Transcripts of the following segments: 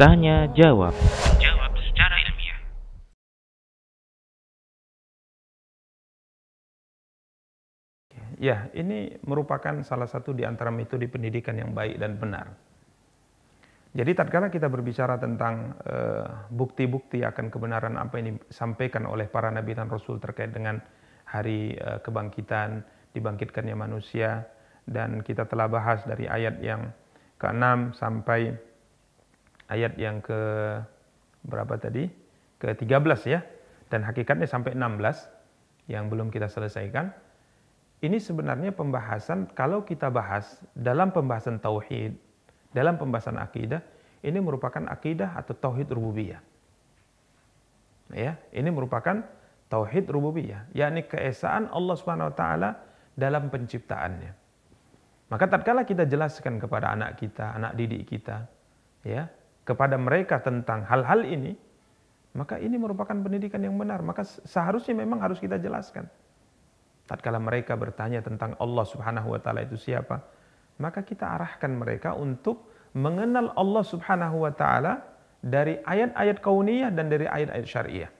Tanya jawab. Jawab secara ilmiah. Ya, ini merupakan salah satu di antara metode pendidikan yang baik dan benar. Jadi tatkala kita berbicara tentang eh, bukti-bukti uh, akan kebenaran apa yang disampaikan oleh para nabi dan rasul terkait dengan hari uh, kebangkitan, dibangkitkannya manusia, dan kita telah bahas dari ayat yang ke-6 sampai ayat yang ke berapa tadi? Ke-13 ya. Dan hakikatnya sampai 16 yang belum kita selesaikan. Ini sebenarnya pembahasan kalau kita bahas dalam pembahasan tauhid, dalam pembahasan akidah, ini merupakan akidah atau tauhid rububiyah. Ya, ini merupakan tauhid rububiyah, yakni keesaan Allah Subhanahu wa taala dalam penciptaannya. Maka tatkala kita jelaskan kepada anak kita, anak didik kita, ya, kepada mereka tentang hal-hal ini, maka ini merupakan pendidikan yang benar. Maka seharusnya memang harus kita jelaskan. Tatkala mereka bertanya tentang Allah Subhanahu wa taala itu siapa, maka kita arahkan mereka untuk mengenal Allah Subhanahu wa taala dari ayat-ayat kauniyah dan dari ayat-ayat syariah.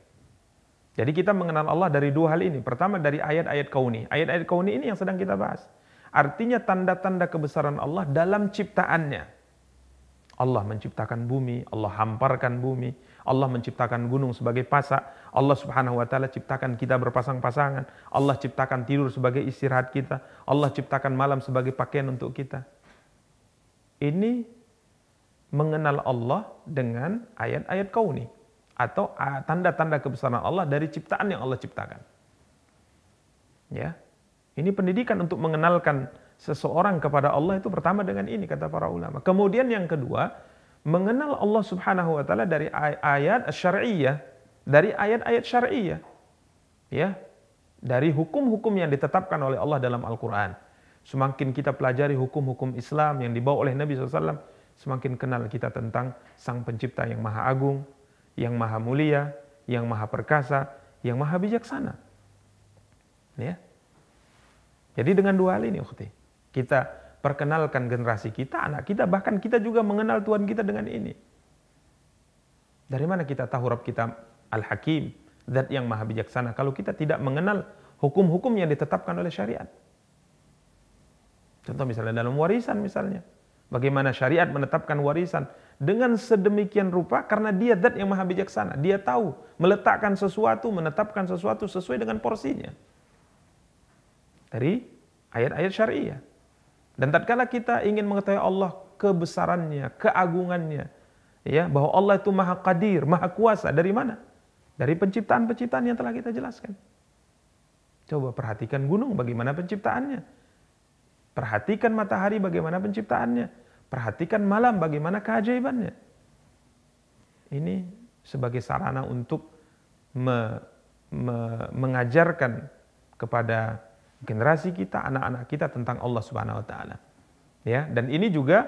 Jadi kita mengenal Allah dari dua hal ini. Pertama dari ayat-ayat kauniyah. Ayat-ayat kauniyah ini yang sedang kita bahas Artinya tanda-tanda kebesaran Allah dalam ciptaannya. Allah menciptakan bumi, Allah hamparkan bumi, Allah menciptakan gunung sebagai pasak, Allah Subhanahu wa taala ciptakan kita berpasang-pasangan, Allah ciptakan tidur sebagai istirahat kita, Allah ciptakan malam sebagai pakaian untuk kita. Ini mengenal Allah dengan ayat-ayat kauni atau ah, tanda-tanda kebesaran Allah dari ciptaan yang Allah ciptakan. Ya, ini pendidikan untuk mengenalkan seseorang kepada Allah itu pertama dengan ini kata para ulama. Kemudian yang kedua, mengenal Allah Subhanahu wa taala dari ayat syariah, dari ayat-ayat syariah, Ya. Dari hukum-hukum yang ditetapkan oleh Allah dalam Al-Qur'an. Semakin kita pelajari hukum-hukum Islam yang dibawa oleh Nabi SAW, semakin kenal kita tentang Sang Pencipta yang Maha Agung, yang Maha Mulia, yang Maha Perkasa, yang Maha Bijaksana. Ya, jadi dengan dua hal ini ukhti, kita perkenalkan generasi kita, anak kita, bahkan kita juga mengenal Tuhan kita dengan ini. Dari mana kita tahu Rabb kita Al-Hakim, zat yang maha bijaksana, kalau kita tidak mengenal hukum-hukum yang ditetapkan oleh syariat. Contoh misalnya dalam warisan misalnya. Bagaimana syariat menetapkan warisan dengan sedemikian rupa karena dia zat yang maha bijaksana. Dia tahu meletakkan sesuatu, menetapkan sesuatu sesuai dengan porsinya dari ayat-ayat syariah. Dan tatkala kita ingin mengetahui Allah kebesarannya, keagungannya, ya bahwa Allah itu maha kadir, maha kuasa dari mana? Dari penciptaan-penciptaan yang telah kita jelaskan. Coba perhatikan gunung bagaimana penciptaannya. Perhatikan matahari bagaimana penciptaannya. Perhatikan malam bagaimana keajaibannya. Ini sebagai sarana untuk me, me, mengajarkan kepada generasi kita, anak-anak kita tentang Allah Subhanahu wa taala. Ya, dan ini juga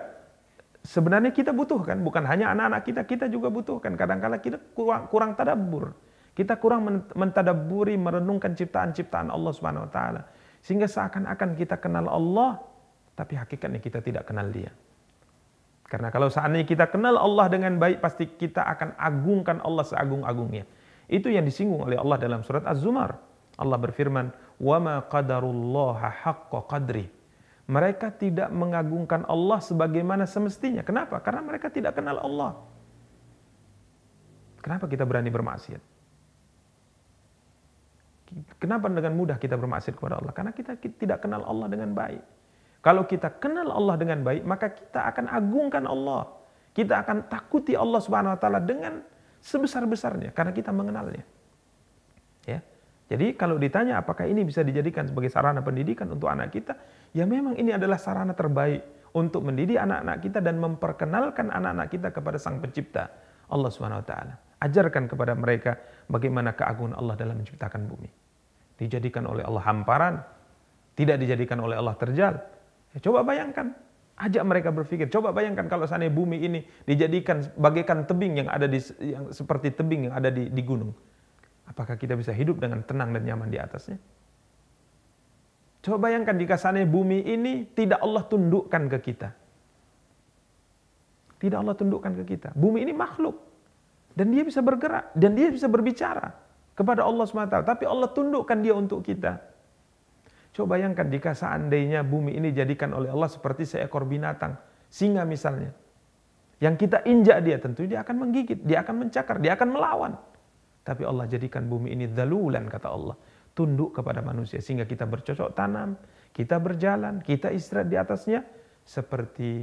sebenarnya kita butuhkan, bukan hanya anak-anak kita, kita juga butuhkan. Kadang-kala -kadang kita kurang, kurang tadabbur. Kita kurang mentadaburi, merenungkan ciptaan-ciptaan Allah Subhanahu wa taala. Sehingga seakan-akan kita kenal Allah, tapi hakikatnya kita tidak kenal Dia. Karena kalau seandainya kita kenal Allah dengan baik, pasti kita akan agungkan Allah seagung-agungnya. Itu yang disinggung oleh Allah dalam surat Az-Zumar. Allah berfirman, وَمَا قَدَرُ اللَّهَ حَقَّ Mereka tidak mengagungkan Allah sebagaimana semestinya. Kenapa? Karena mereka tidak kenal Allah. Kenapa kita berani bermaksiat? Kenapa dengan mudah kita bermaksiat kepada Allah? Karena kita tidak kenal Allah dengan baik. Kalau kita kenal Allah dengan baik, maka kita akan agungkan Allah. Kita akan takuti Allah Subhanahu wa dengan sebesar-besarnya karena kita mengenalnya. Jadi kalau ditanya apakah ini bisa dijadikan sebagai sarana pendidikan untuk anak kita, ya memang ini adalah sarana terbaik untuk mendidik anak-anak kita dan memperkenalkan anak-anak kita kepada Sang Pencipta Allah Subhanahu wa taala. Ajarkan kepada mereka bagaimana keagungan Allah dalam menciptakan bumi. Dijadikan oleh Allah hamparan, tidak dijadikan oleh Allah terjal. Ya, coba bayangkan, ajak mereka berpikir. Coba bayangkan kalau seandainya bumi ini dijadikan bagaikan tebing yang ada di yang seperti tebing yang ada di, di gunung Apakah kita bisa hidup dengan tenang dan nyaman di atasnya? Coba bayangkan jika sana bumi ini tidak Allah tundukkan ke kita. Tidak Allah tundukkan ke kita. Bumi ini makhluk. Dan dia bisa bergerak. Dan dia bisa berbicara kepada Allah SWT. Tapi Allah tundukkan dia untuk kita. Coba bayangkan jika seandainya bumi ini jadikan oleh Allah seperti seekor binatang. Singa misalnya. Yang kita injak dia tentu dia akan menggigit. Dia akan mencakar. Dia akan melawan. Tapi Allah jadikan bumi ini dalulan kata Allah. Tunduk kepada manusia sehingga kita bercocok tanam, kita berjalan, kita istirahat di atasnya seperti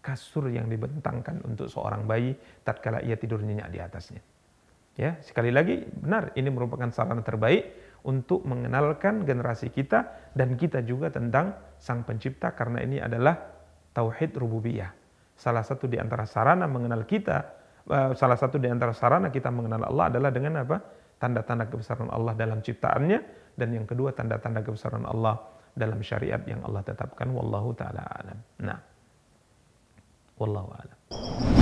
kasur yang dibentangkan untuk seorang bayi tatkala ia tidur nyenyak di atasnya. Ya, sekali lagi benar ini merupakan sarana terbaik untuk mengenalkan generasi kita dan kita juga tentang Sang Pencipta karena ini adalah tauhid rububiyah. Salah satu di antara sarana mengenal kita Eh, salah satu di antara sarana kita mengenal Allah adalah dengan apa? Tanda-tanda kebesaran Allah dalam ciptaannya dan yang kedua tanda-tanda kebesaran Allah dalam syariat yang Allah tetapkan wallahu taala alam. Nah. Wallahu alam.